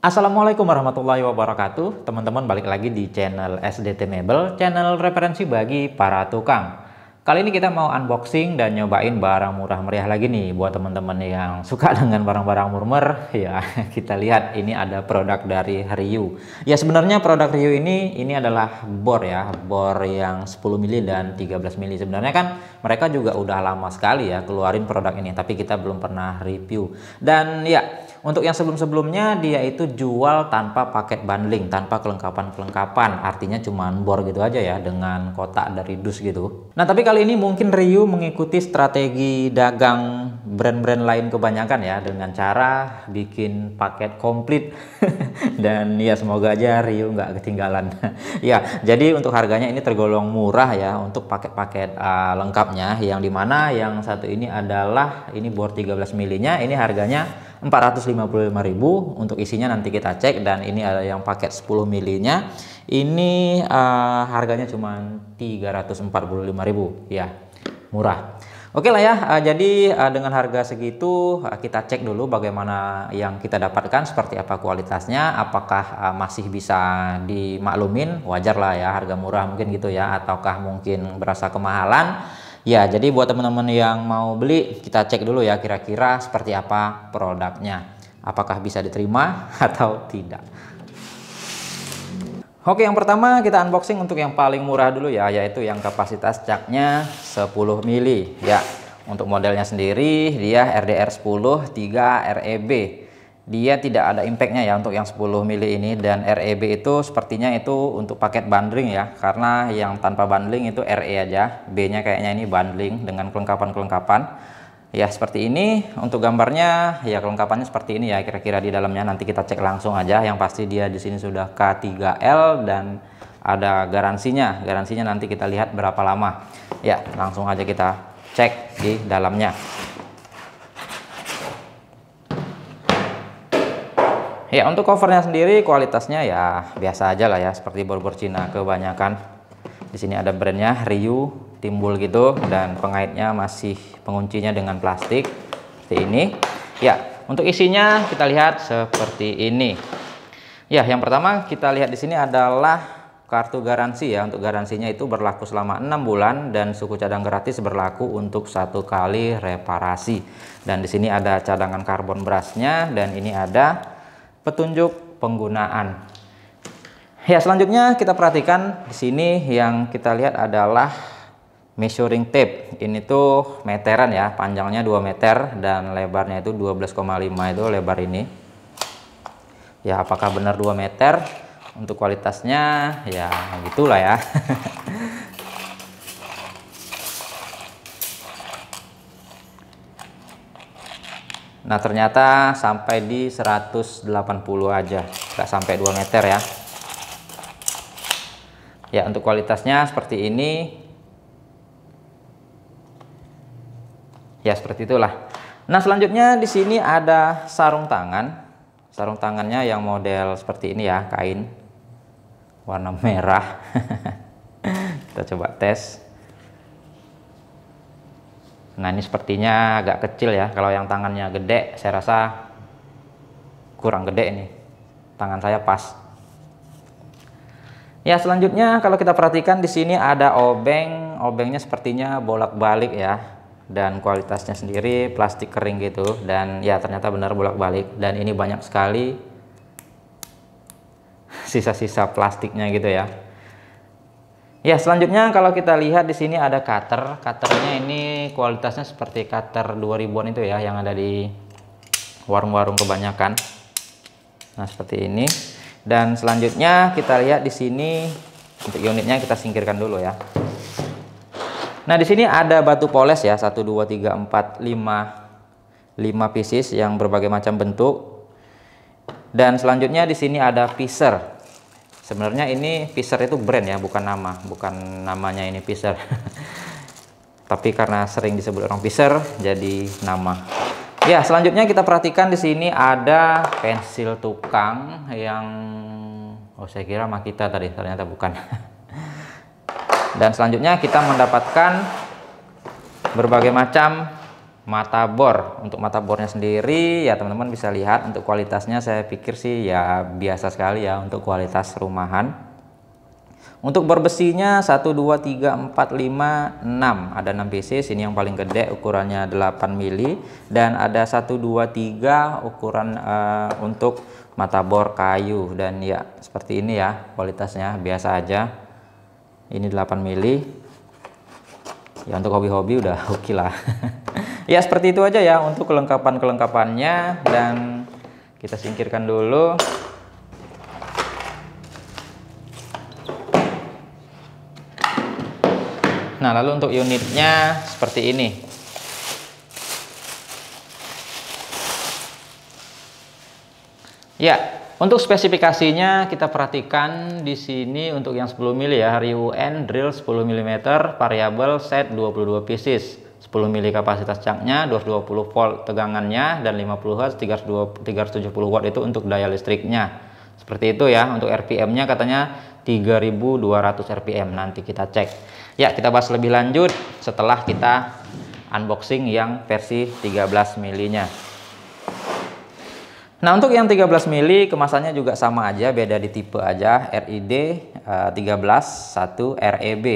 Assalamualaikum warahmatullahi wabarakatuh Teman-teman balik lagi di channel SDT Mebel Channel referensi bagi para tukang Kali ini kita mau unboxing dan nyobain barang murah meriah lagi nih Buat teman-teman yang suka dengan barang-barang murmer Ya kita lihat ini ada produk dari Ryu Ya sebenarnya produk Ryu ini ini adalah bor ya Bor yang 10 mili dan 13 mili Sebenarnya kan mereka juga udah lama sekali ya keluarin produk ini Tapi kita belum pernah review Dan ya untuk yang sebelum-sebelumnya dia itu jual tanpa paket bundling, tanpa kelengkapan-kelengkapan. Artinya cuma bor gitu aja ya dengan kotak dari dus gitu. Nah, tapi kali ini mungkin Ryu mengikuti strategi dagang brand-brand lain kebanyakan ya dengan cara bikin paket komplit dan ya semoga aja Rio nggak ketinggalan ya jadi untuk harganya ini tergolong murah ya untuk paket-paket uh, lengkapnya yang dimana yang satu ini adalah ini bor 13 milinya ini harganya 455.000 untuk isinya nanti kita cek dan ini ada yang paket 10 milinya ini uh, harganya cuma 345.000 ya murah Oke lah ya, eh, jadi eh, dengan harga segitu eh, kita cek dulu bagaimana yang kita dapatkan, seperti apa kualitasnya, apakah masih bisa dimaklumin, wajar lah ya harga murah mungkin gitu ya, ataukah mungkin berasa kemahalan. Ya, jadi buat teman-teman yang mau beli, kita cek dulu ya kira-kira seperti apa produknya. Apakah bisa diterima atau tidak. Oke, yang pertama kita unboxing untuk yang paling murah dulu ya, yaitu yang kapasitas caknya 10 mili ya. Untuk modelnya sendiri dia RDR 10 3 REB. Dia tidak ada impactnya ya untuk yang 10 mili ini dan REB itu sepertinya itu untuk paket bundling ya. Karena yang tanpa bundling itu RE aja, B-nya kayaknya ini bundling dengan kelengkapan-kelengkapan ya seperti ini untuk gambarnya ya kelengkapannya seperti ini ya kira-kira di dalamnya nanti kita cek langsung aja yang pasti dia di sini sudah K3L dan ada garansinya garansinya nanti kita lihat berapa lama ya langsung aja kita cek di dalamnya ya untuk covernya sendiri kualitasnya ya biasa aja lah ya seperti bor-bor Cina kebanyakan di sini ada brandnya Ryu timbul gitu dan pengaitnya masih penguncinya dengan plastik seperti ini ya untuk isinya kita lihat seperti ini ya yang pertama kita lihat di sini adalah kartu garansi ya untuk garansinya itu berlaku selama enam bulan dan suku cadang gratis berlaku untuk satu kali reparasi dan di sini ada cadangan karbon berasnya dan ini ada petunjuk penggunaan ya selanjutnya kita perhatikan di sini yang kita lihat adalah measuring tape ini tuh meteran ya panjangnya 2 meter dan lebarnya itu 12,5 itu lebar ini ya apakah benar 2 meter untuk kualitasnya ya gitulah ya nah ternyata sampai di 180 aja nggak sampai 2 meter ya ya untuk kualitasnya seperti ini ya seperti itulah nah selanjutnya di sini ada sarung tangan sarung tangannya yang model seperti ini ya kain warna merah kita coba tes nah ini sepertinya agak kecil ya kalau yang tangannya gede saya rasa kurang gede ini tangan saya pas ya selanjutnya kalau kita perhatikan di sini ada obeng obengnya sepertinya bolak-balik ya dan kualitasnya sendiri plastik kering gitu dan ya ternyata benar bolak-balik dan ini banyak sekali sisa-sisa plastiknya gitu ya ya selanjutnya kalau kita lihat di sini ada cutter cutternya ini kualitasnya seperti cutter 2000an itu ya yang ada di warung-warung kebanyakan nah seperti ini dan selanjutnya kita lihat di sini untuk unitnya kita singkirkan dulu ya Nah, di sini ada batu poles ya, 1 2 3 4 5 5 pieces yang berbagai macam bentuk. Dan selanjutnya di sini ada pisser. Sebenarnya ini pisser itu brand ya, bukan nama, bukan namanya ini pisser. Tapi karena sering disebut orang pisser, jadi nama. Ya, selanjutnya kita perhatikan di sini ada pensil tukang yang oh saya kira Makita tadi ternyata bukan. Dan selanjutnya kita mendapatkan berbagai macam mata bor. Untuk mata bornya sendiri ya teman-teman bisa lihat untuk kualitasnya saya pikir sih ya biasa sekali ya untuk kualitas rumahan. Untuk bor besinya 1 2 3 4 5 6. Ada 6 pieces, ini yang paling gede ukurannya 8 mili dan ada 1 2 3 ukuran uh, untuk mata bor kayu dan ya seperti ini ya kualitasnya biasa aja ini 8 mili ya untuk hobi-hobi udah oke okay lah ya seperti itu aja ya untuk kelengkapan-kelengkapannya dan kita singkirkan dulu nah lalu untuk unitnya seperti ini ya untuk spesifikasinya kita perhatikan di sini untuk yang 10 mili ya, hari UN drill 10 mm, variable set 22 pieces. 10 mili kapasitas cangknya, 220 volt tegangannya dan 50 Hz 370 watt itu untuk daya listriknya. Seperti itu ya, untuk RPM-nya katanya 3200 RPM nanti kita cek. Ya, kita bahas lebih lanjut setelah kita unboxing yang versi 13 milinya. Nah untuk yang 13 mili kemasannya juga sama aja, beda di tipe aja, RID uh, 13 1 REB.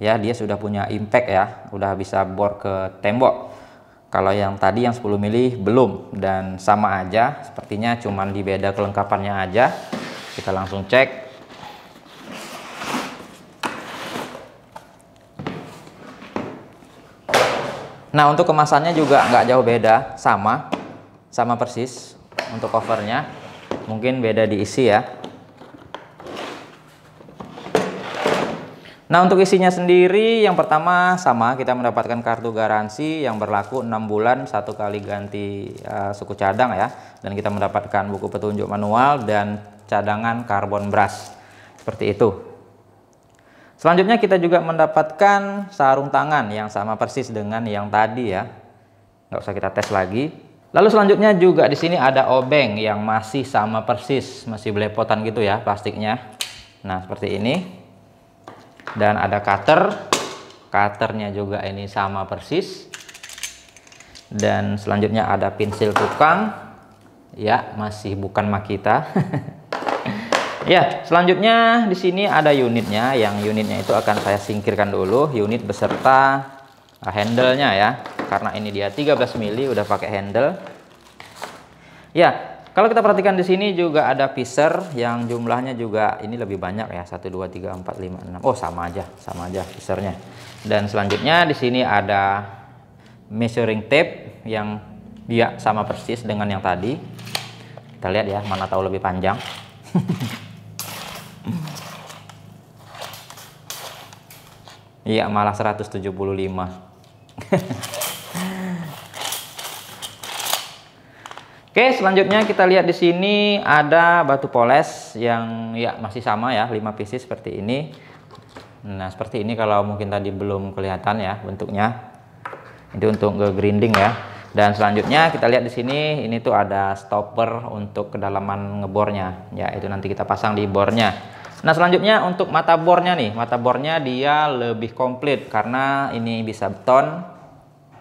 Ya, dia sudah punya impact ya, udah bisa bor ke tembok. Kalau yang tadi yang 10 mili belum dan sama aja, sepertinya cuman di beda kelengkapannya aja. Kita langsung cek. Nah untuk kemasannya juga nggak jauh beda, sama, sama persis untuk covernya mungkin beda diisi ya Nah untuk isinya sendiri yang pertama sama kita mendapatkan kartu garansi yang berlaku 6 bulan satu kali ganti uh, suku cadang ya dan kita mendapatkan buku petunjuk manual dan cadangan karbon brush seperti itu selanjutnya kita juga mendapatkan sarung tangan yang sama persis dengan yang tadi ya nggak usah kita tes lagi Lalu selanjutnya juga di sini ada obeng yang masih sama persis, masih belepotan gitu ya plastiknya. Nah, seperti ini. Dan ada cutter. Cutternya juga ini sama persis. Dan selanjutnya ada pensil tukang. Ya, masih bukan Makita. ya, selanjutnya di sini ada unitnya. Yang unitnya itu akan saya singkirkan dulu. Unit beserta handle-nya ya karena ini dia 13 mili udah pakai handle ya kalau kita perhatikan di sini juga ada piser yang jumlahnya juga ini lebih banyak ya 1 2 3 4 5 6 oh sama aja sama aja pisernya dan selanjutnya di sini ada measuring tape yang dia sama persis dengan yang tadi kita lihat ya mana tahu lebih panjang Iya malah 175 Oke, selanjutnya kita lihat di sini ada batu poles yang ya masih sama ya, 5 pieces seperti ini. Nah, seperti ini kalau mungkin tadi belum kelihatan ya bentuknya. Itu untuk ke grinding ya. Dan selanjutnya kita lihat di sini ini tuh ada stopper untuk kedalaman ngebornya. Ya, itu nanti kita pasang di bornya. Nah, selanjutnya untuk mata bornya nih. Mata bornya dia lebih komplit karena ini bisa beton,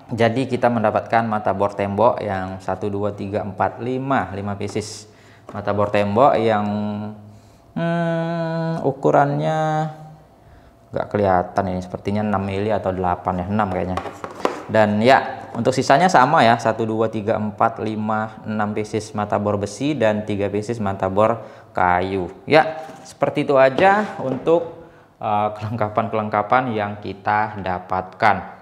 jadi kita mendapatkan mata bor tembok yang 1, 2, 3, 4, 5, 5 pieces. Mata bor tembok yang hmm, ukurannya nggak kelihatan ini sepertinya 6 mili atau 8 ya 6 kayaknya dan ya untuk sisanya sama ya 1 2 3 4 5 6 pieces mata bor besi dan 3 pieces mata bor kayu ya seperti itu aja untuk eh, kelengkapan-kelengkapan uh, yang kita dapatkan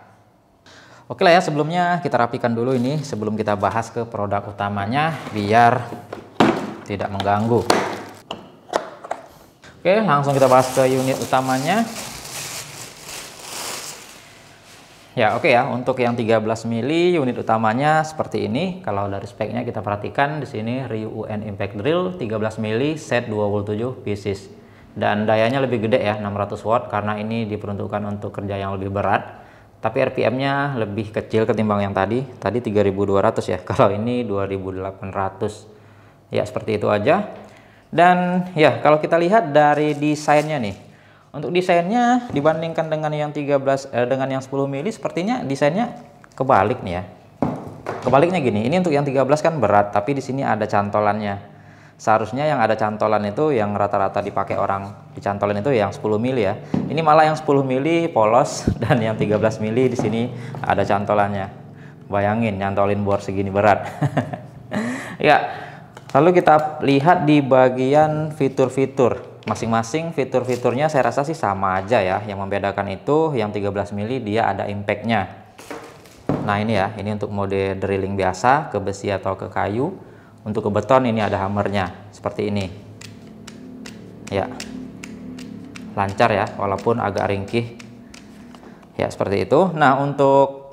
Oke lah ya, sebelumnya kita rapikan dulu ini sebelum kita bahas ke produk utamanya biar tidak mengganggu. Oke, langsung kita bahas ke unit utamanya. Ya oke okay ya, untuk yang 13 mili unit utamanya seperti ini. Kalau dari speknya kita perhatikan di sini Ryu UN Impact Drill 13 mili set 27 pieces. Dan dayanya lebih gede ya, 600 watt karena ini diperuntukkan untuk kerja yang lebih berat tapi RPM-nya lebih kecil ketimbang yang tadi. Tadi 3200 ya, kalau ini 2800. Ya, seperti itu aja. Dan ya, kalau kita lihat dari desainnya nih. Untuk desainnya dibandingkan dengan yang 13 eh, dengan yang 10 mili sepertinya desainnya kebalik nih ya. Kebaliknya gini, ini untuk yang 13 kan berat, tapi di sini ada cantolannya seharusnya yang ada cantolan itu yang rata-rata dipakai orang di cantolan itu yang 10 mili ya. Ini malah yang 10 mili polos dan yang 13 mili di sini ada cantolannya. Bayangin nyantolin bor segini berat. ya. Lalu kita lihat di bagian fitur-fitur. Masing-masing fitur-fiturnya saya rasa sih sama aja ya. Yang membedakan itu yang 13 mili dia ada impactnya. Nah ini ya, ini untuk mode drilling biasa ke besi atau ke kayu untuk ke beton ini ada hammernya seperti ini. Ya. Lancar ya walaupun agak ringkih. Ya, seperti itu. Nah, untuk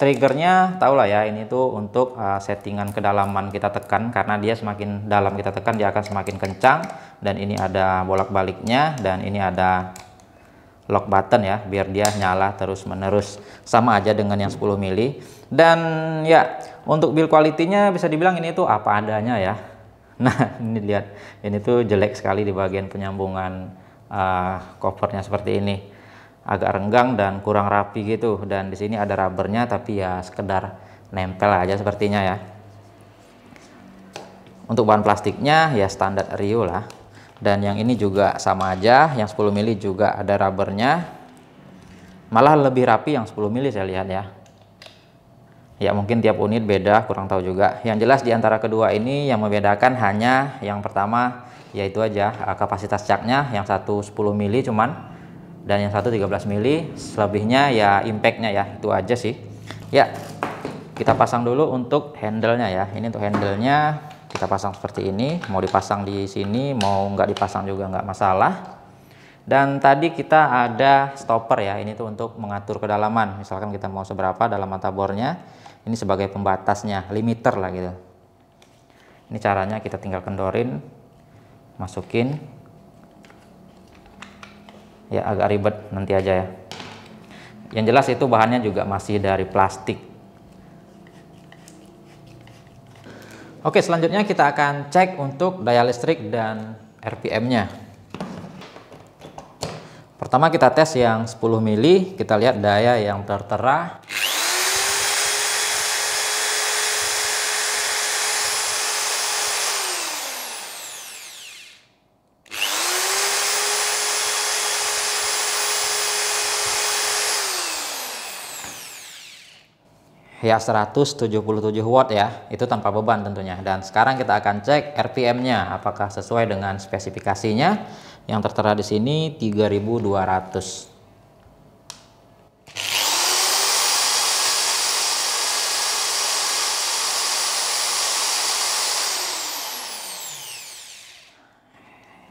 triggernya tahulah ya ini tuh untuk uh, settingan kedalaman kita tekan karena dia semakin dalam kita tekan dia akan semakin kencang dan ini ada bolak-baliknya dan ini ada lock button ya biar dia nyala terus menerus sama aja dengan yang 10 mili dan ya untuk build quality-nya bisa dibilang ini tuh apa adanya ya. Nah, ini lihat. Ini tuh jelek sekali di bagian penyambungan uh, covernya seperti ini. Agak renggang dan kurang rapi gitu. Dan di sini ada rubbernya tapi ya sekedar nempel aja sepertinya ya. Untuk bahan plastiknya ya standar Rio lah. Dan yang ini juga sama aja, yang 10 mili juga ada rubbernya. Malah lebih rapi yang 10 mili saya lihat ya Ya mungkin tiap unit beda, kurang tahu juga. Yang jelas di antara kedua ini yang membedakan hanya yang pertama yaitu aja eh, kapasitas caknya yang satu 10 mili cuman dan yang satu 13 mili selebihnya ya impactnya ya itu aja sih ya kita pasang dulu untuk handlenya ya ini untuk handlenya kita pasang seperti ini mau dipasang di sini mau nggak dipasang juga nggak masalah dan tadi kita ada stopper ya ini tuh untuk mengatur kedalaman misalkan kita mau seberapa dalam mata bornya ini sebagai pembatasnya limiter lah gitu ini caranya kita tinggal kendorin masukin ya agak ribet nanti aja ya yang jelas itu bahannya juga masih dari plastik oke selanjutnya kita akan cek untuk daya listrik dan RPM nya pertama kita tes yang 10 mili kita lihat daya yang tertera ya 177 watt ya itu tanpa beban tentunya dan sekarang kita akan cek RPM nya apakah sesuai dengan spesifikasinya yang tertera di sini 3200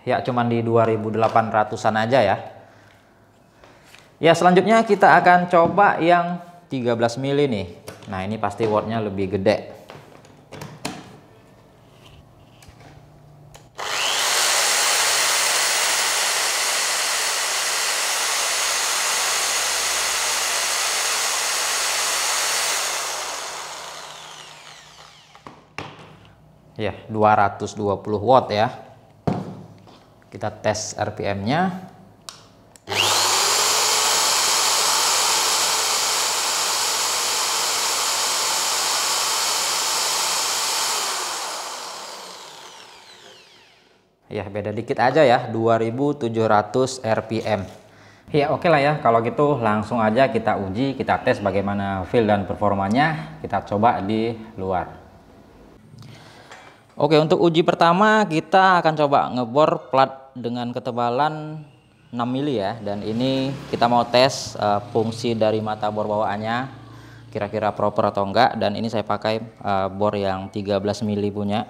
ya cuman di 2800an aja ya ya selanjutnya kita akan coba yang 13 mili nih Nah ini pasti wattnya lebih gede. Ya, 220 watt ya. Kita tes RPM-nya. Ya, beda dikit aja ya, 2700 RPM. Ya, oke okay lah ya. Kalau gitu langsung aja kita uji, kita tes bagaimana feel dan performanya. Kita coba di luar. Oke, untuk uji pertama kita akan coba ngebor plat dengan ketebalan 6 mili ya. Dan ini kita mau tes uh, fungsi dari mata bor bawaannya kira-kira proper atau enggak dan ini saya pakai uh, bor yang 13 mili punya.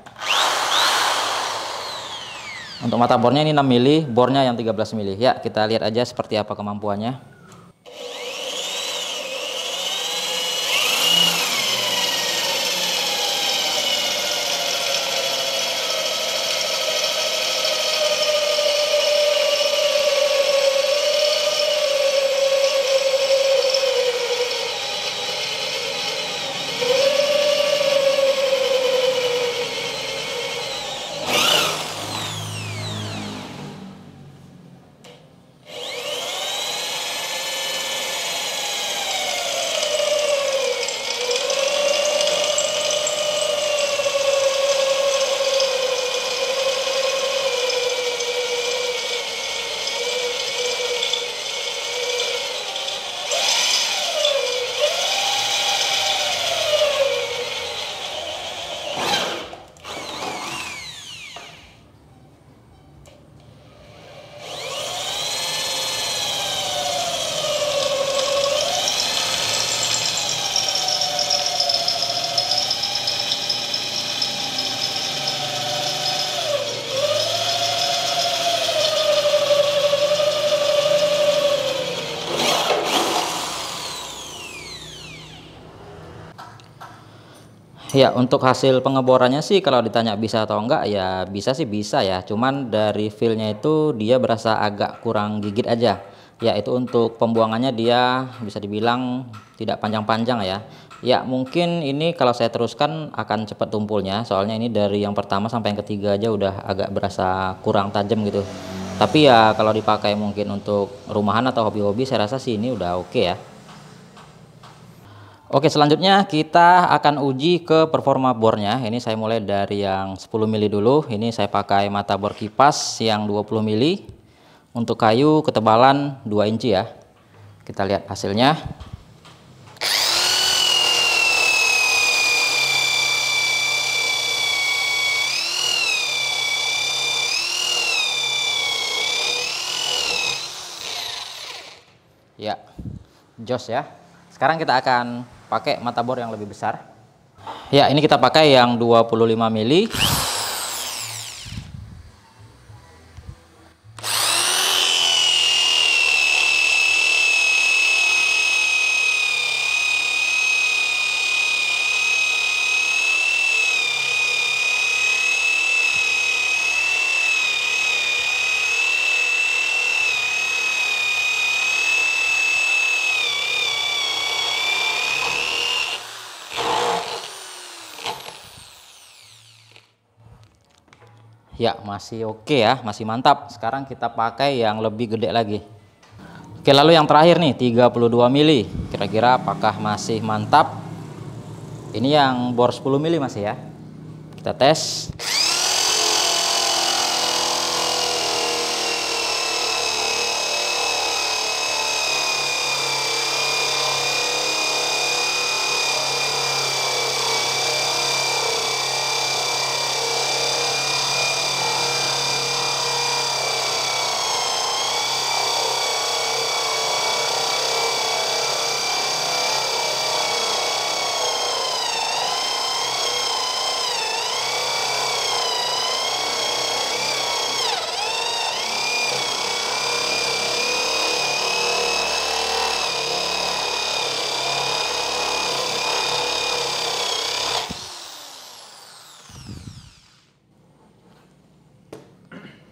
Untuk mata bornya ini 6 mili, bornya yang 13 mili. Ya, kita lihat aja seperti apa kemampuannya. Ya, untuk hasil pengeborannya sih kalau ditanya bisa atau enggak ya bisa sih bisa ya. Cuman dari feelnya itu dia berasa agak kurang gigit aja. Ya, itu untuk pembuangannya dia bisa dibilang tidak panjang-panjang ya. Ya mungkin ini kalau saya teruskan akan cepat tumpulnya soalnya ini dari yang pertama sampai yang ketiga aja udah agak berasa kurang tajam gitu. Tapi ya kalau dipakai mungkin untuk rumahan atau hobi-hobi saya rasa sih ini udah oke okay ya. Oke, selanjutnya kita akan uji ke performa bornya. Ini saya mulai dari yang 10 mili dulu. Ini saya pakai mata bor kipas yang 20 mili untuk kayu ketebalan 2 inci ya. Kita lihat hasilnya. Ya, jos ya. Sekarang kita akan pakai mata bor yang lebih besar. Ya, ini kita pakai yang 25 mili. masih oke okay ya, masih mantap. Sekarang kita pakai yang lebih gede lagi. Oke, lalu yang terakhir nih 32 mili. Kira-kira apakah masih mantap? Ini yang bor 10 mili masih ya. Kita tes.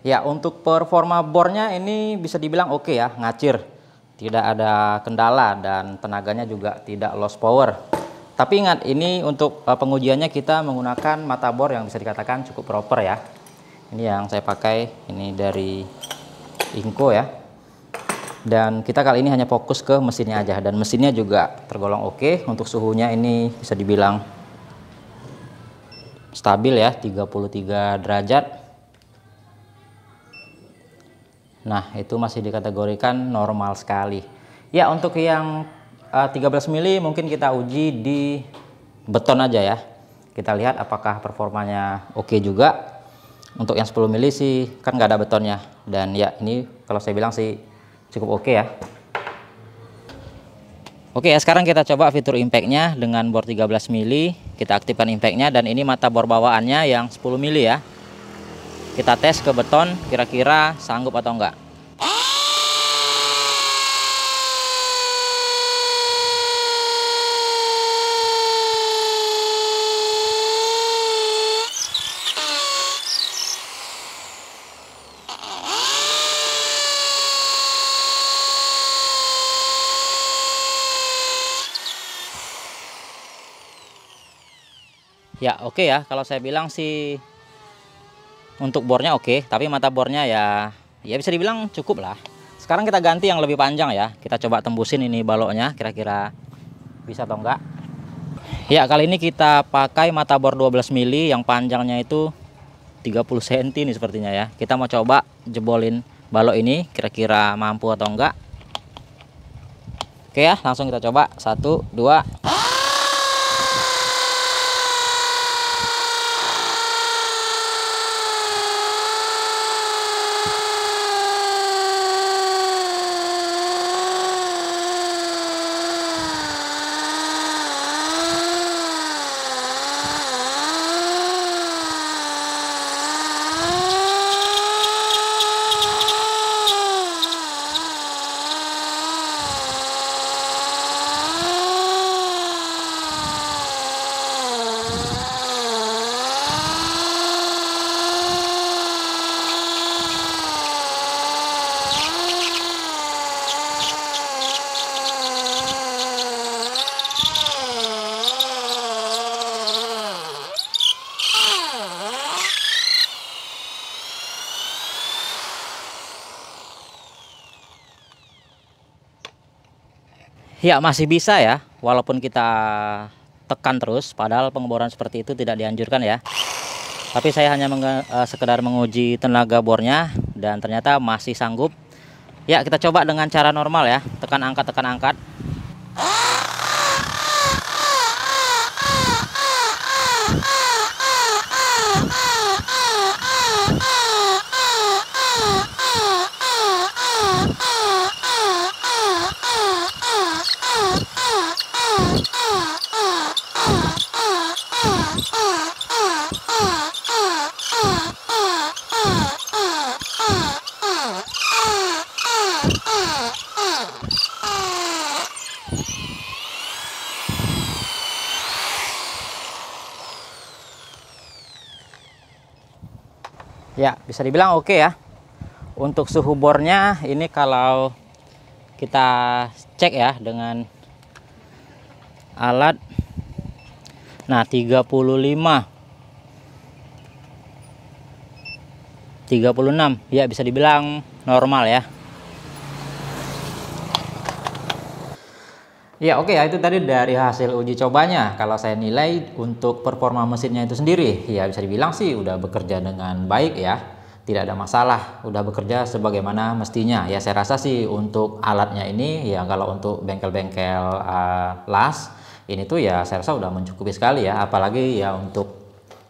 Ya, untuk performa bornya ini bisa dibilang oke okay ya, ngacir. Tidak ada kendala dan tenaganya juga tidak loss power. Tapi ingat, ini untuk eh, pengujiannya kita menggunakan mata bor yang bisa dikatakan cukup proper ya. Ini yang saya pakai, ini dari Inko ya. Dan kita kali ini hanya fokus ke mesinnya aja. Dan mesinnya juga tergolong oke. Okay. Untuk suhunya ini bisa dibilang stabil ya, 33 derajat Nah, itu masih dikategorikan normal sekali. Ya, untuk yang uh, eh, 13 mili mungkin kita uji di beton aja ya. Kita lihat apakah performanya oke okay juga. Untuk yang 10 mili sih kan nggak ada betonnya. Dan ya ini kalau saya bilang sih cukup oke okay ya. Oke ya sekarang kita coba fitur impactnya dengan bor 13 mili. Kita aktifkan impactnya dan ini mata bor bawaannya yang 10 mili ya kita tes ke beton kira-kira sanggup atau enggak Ya oke okay ya kalau saya bilang sih untuk bornya oke okay, tapi mata bornya ya ya bisa dibilang cukup lah sekarang kita ganti yang lebih panjang ya kita coba tembusin ini baloknya kira-kira bisa atau enggak ya kali ini kita pakai mata bor 12 mili yang panjangnya itu 30 cm nih sepertinya ya kita mau coba jebolin balok ini kira-kira mampu atau enggak oke ya langsung kita coba satu dua Ya masih bisa ya, walaupun kita tekan terus, padahal pengeboran seperti itu tidak dianjurkan ya. Tapi saya hanya menge eh, sekedar menguji tenaga bornya dan ternyata masih sanggup. Ya kita coba dengan cara normal ya, tekan angkat tekan angkat. bisa dibilang oke okay ya untuk suhu bornya ini kalau kita cek ya dengan alat nah 35 36 ya bisa dibilang normal ya Ya oke okay, ya itu tadi dari hasil uji cobanya kalau saya nilai untuk performa mesinnya itu sendiri ya bisa dibilang sih udah bekerja dengan baik ya tidak ada masalah, udah bekerja sebagaimana mestinya. Ya saya rasa sih untuk alatnya ini ya kalau untuk bengkel-bengkel uh, las ini tuh ya saya rasa udah mencukupi sekali ya, apalagi ya untuk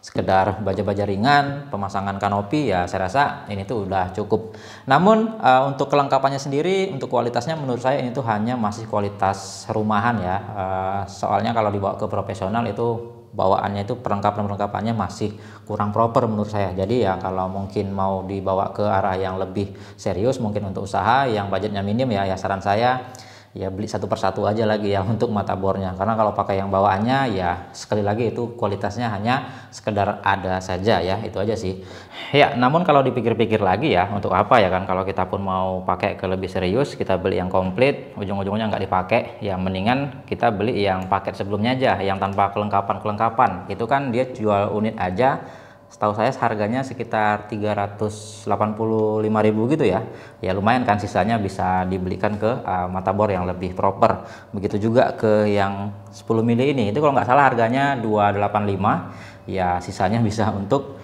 sekedar baja-baja ringan, pemasangan kanopi ya saya rasa ini tuh udah cukup. Namun uh, untuk kelengkapannya sendiri, untuk kualitasnya menurut saya ini tuh hanya masih kualitas rumahan ya. Uh, soalnya kalau dibawa ke profesional itu bawaannya itu perlengkapan perlengkapannya masih kurang proper menurut saya. Jadi ya kalau mungkin mau dibawa ke arah yang lebih serius mungkin untuk usaha yang budgetnya minim ya ya saran saya ya beli satu persatu aja lagi ya untuk mata bornya karena kalau pakai yang bawaannya ya sekali lagi itu kualitasnya hanya sekedar ada saja ya itu aja sih ya namun kalau dipikir-pikir lagi ya untuk apa ya kan kalau kita pun mau pakai ke lebih serius kita beli yang komplit ujung-ujungnya nggak dipakai ya mendingan kita beli yang paket sebelumnya aja yang tanpa kelengkapan-kelengkapan itu kan dia jual unit aja setahu saya harganya sekitar 385.000 gitu ya. Ya lumayan kan sisanya bisa dibelikan ke uh, eh, mata bor yang lebih proper. Begitu juga ke yang 10 mili ini. Itu kalau nggak salah harganya 285. Ya sisanya bisa untuk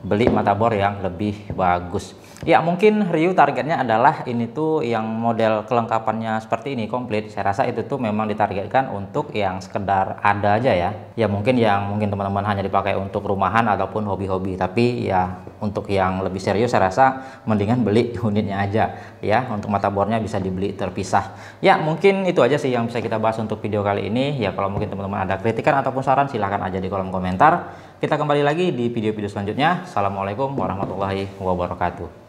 beli mata bor yang lebih bagus. Ya mungkin Ryu targetnya adalah ini tuh yang model kelengkapannya seperti ini komplit. Saya rasa itu tuh memang ditargetkan untuk yang sekedar ada aja ya. Ya mungkin yang mungkin teman-teman hanya dipakai untuk rumahan ataupun hobi-hobi. Tapi ya untuk yang lebih serius saya rasa mendingan beli unitnya aja ya. Untuk mata bornya bisa dibeli terpisah. Ya mungkin itu aja sih yang bisa kita bahas untuk video kali ini. Ya kalau mungkin teman-teman ada kritikan ataupun saran silahkan aja di kolom komentar. Kita kembali lagi di video-video selanjutnya. Assalamualaikum warahmatullahi wabarakatuh.